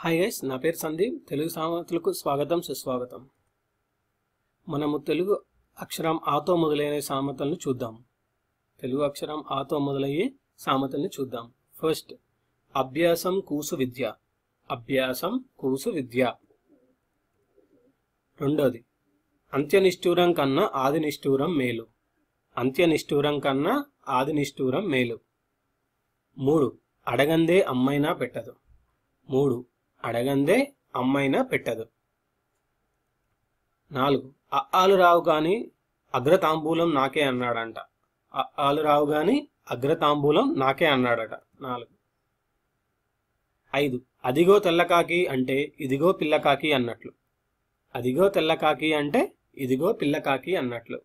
hi guys నా పేరు సందీప్ తెలుగు సామెతలకు స్వాగతం సుస్వాగతం మనము తెలుగు అక్షరం ఆతో మొదలైన సామెతలను చూద్దాం తెలుగు అక్షరం ఆతో మొదలయ్యే సామెతల్ని చూద్దాం ఫస్ట్ అభ్యాసం కూసు విద్య అభ్యాసం కూసు విద్య రెండోది అంత్యనిష్ఠూరం కన్నా ఆది నిష్ఠూరం మేలు అంత్యనిష్ఠూరం కన్నా ఆది నిష్ఠూరం మేలు మూడు అడగందే అమ్మైనా పెట్టదు మూడు అడగందే అమ్మైనా పెట్టదు నాలుగు అలు రావు కాని అగ్రతాంబూలం నాకే అన్నాడంట అలు రావు కాని అగ్రతాంబూలం నాకే అన్నాడట నాలుగు ఐదు అదిగో తెల్లకాకి అంటే ఇదిగో పిల్లకాకి అన్నట్లు అదిగో తెల్లకాకి అంటే ఇదిగో పిల్లకాకి అన్నట్లు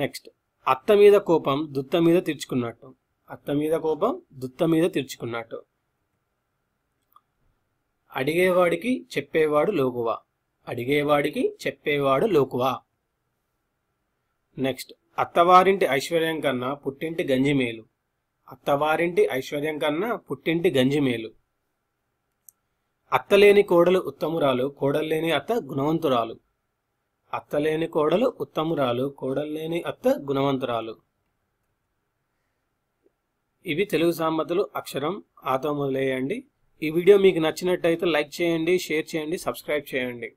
నెక్స్ట్ అత్త మీద కోపం దుత్త మీద తీర్చుకున్నట్టు అత్త మీద కోపం దుత్త మీద తీర్చుకున్నట్టు అడిగేవాడికి చెప్పేవాడు లోకువ అడిగేవాడికి చెప్పేవాడు లోకువ నెక్స్ట్ అత్తవారింటి ఐశ్వర్యం కన్నా పుట్టింటి గంజి మేలు అత్తవారింటి ఐశ్వర్యం కన్నా పుట్టింటి గంజి మేలు అత్తలేని కోడలు ఉత్తమురాలు కోడల్లేని అత్త గుణవంతురాలు అత్తలేని కోడలు ఉత్తమురాలు కోడల్లేని అత్త గుణవంతురాలు ఇవి తెలుగు సామెతలు అక్షరం ఆతో మొదలయ్యండి ఈ వీడియో మీకు నచ్చినట్టయితే లైక్ చేయండి షేర్ చేయండి సబ్స్క్రైబ్ చేయండి